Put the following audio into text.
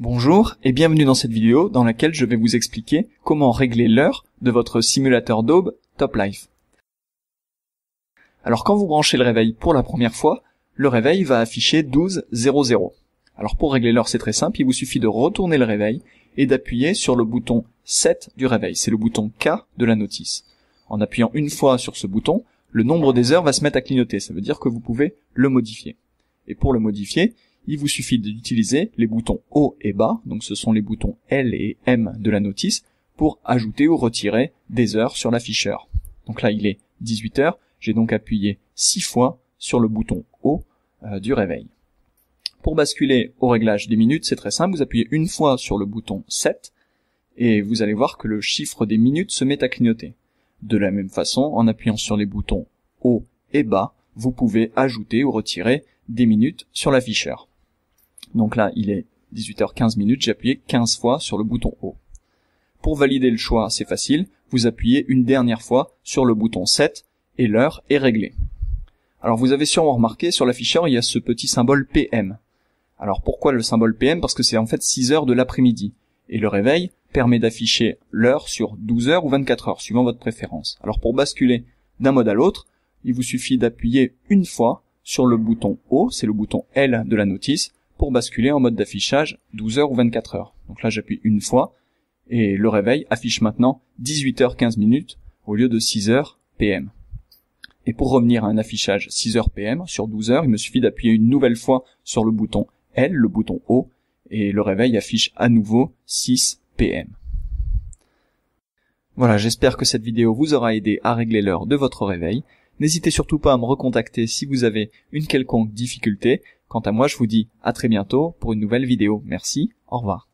Bonjour et bienvenue dans cette vidéo dans laquelle je vais vous expliquer comment régler l'heure de votre simulateur d'aube Top Life. Alors quand vous branchez le réveil pour la première fois, le réveil va afficher 12.00. Alors pour régler l'heure c'est très simple, il vous suffit de retourner le réveil et d'appuyer sur le bouton 7 du réveil, c'est le bouton K de la notice. En appuyant une fois sur ce bouton, le nombre des heures va se mettre à clignoter, ça veut dire que vous pouvez le modifier. Et pour le modifier, il vous suffit d'utiliser les boutons haut et bas, donc ce sont les boutons L et M de la notice, pour ajouter ou retirer des heures sur l'afficheur. Donc là, il est 18h, j'ai donc appuyé 6 fois sur le bouton haut euh, du réveil. Pour basculer au réglage des minutes, c'est très simple, vous appuyez une fois sur le bouton 7, et vous allez voir que le chiffre des minutes se met à clignoter. De la même façon, en appuyant sur les boutons haut et bas, vous pouvez ajouter ou retirer des minutes sur l'afficheur. Donc là, il est 18h15 minutes, j'ai appuyé 15 fois sur le bouton haut. Pour valider le choix, c'est facile, vous appuyez une dernière fois sur le bouton 7 et l'heure est réglée. Alors vous avez sûrement remarqué, sur l'afficheur, il y a ce petit symbole PM. Alors pourquoi le symbole PM Parce que c'est en fait 6 h de l'après-midi. Et le réveil permet d'afficher l'heure sur 12 h ou 24 h suivant votre préférence. Alors pour basculer d'un mode à l'autre, il vous suffit d'appuyer une fois sur le bouton haut, c'est le bouton L de la notice, pour basculer en mode d'affichage 12 h ou 24 heures. Donc là, j'appuie une fois et le réveil affiche maintenant 18h15 au lieu de 6h PM. Et pour revenir à un affichage 6h PM sur 12h, il me suffit d'appuyer une nouvelle fois sur le bouton L, le bouton O, et le réveil affiche à nouveau 6 PM. Voilà, j'espère que cette vidéo vous aura aidé à régler l'heure de votre réveil. N'hésitez surtout pas à me recontacter si vous avez une quelconque difficulté. Quant à moi, je vous dis à très bientôt pour une nouvelle vidéo. Merci, au revoir.